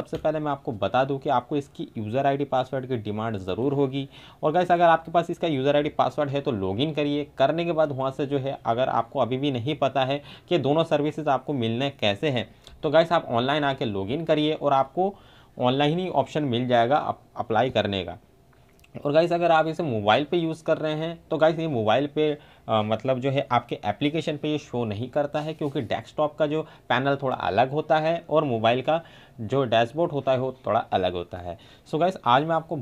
सबसे पहले मैं आपको बता दूं कि आपको इसकी यूज़र आईडी पासवर्ड की डिमांड ज़रूर होगी और गैस अगर आपके पास इसका यूज़र आईडी पासवर्ड है तो लॉगिन करिए करने के बाद वहाँ से जो है अगर आपको अभी भी नहीं पता है कि दोनों सर्विसेज आपको मिलने कैसे हैं तो गैस आप ऑनलाइन आके लॉगिन करिए और आपको ऑनलाइन ही ऑप्शन मिल जाएगा अप, अप्लाई करने का और गाइस अगर आप इसे मोबाइल पे यूज़ कर रहे हैं तो गाइस ये मोबाइल पे आ, मतलब जो है आपके एप्लीकेशन पे ये शो नहीं करता है क्योंकि डेस्कटॉप का जो पैनल थोड़ा अलग होता है और मोबाइल का जो डैशबोर्ड होता है वो थोड़ा अलग होता है सो so गाइस आज मैं आपको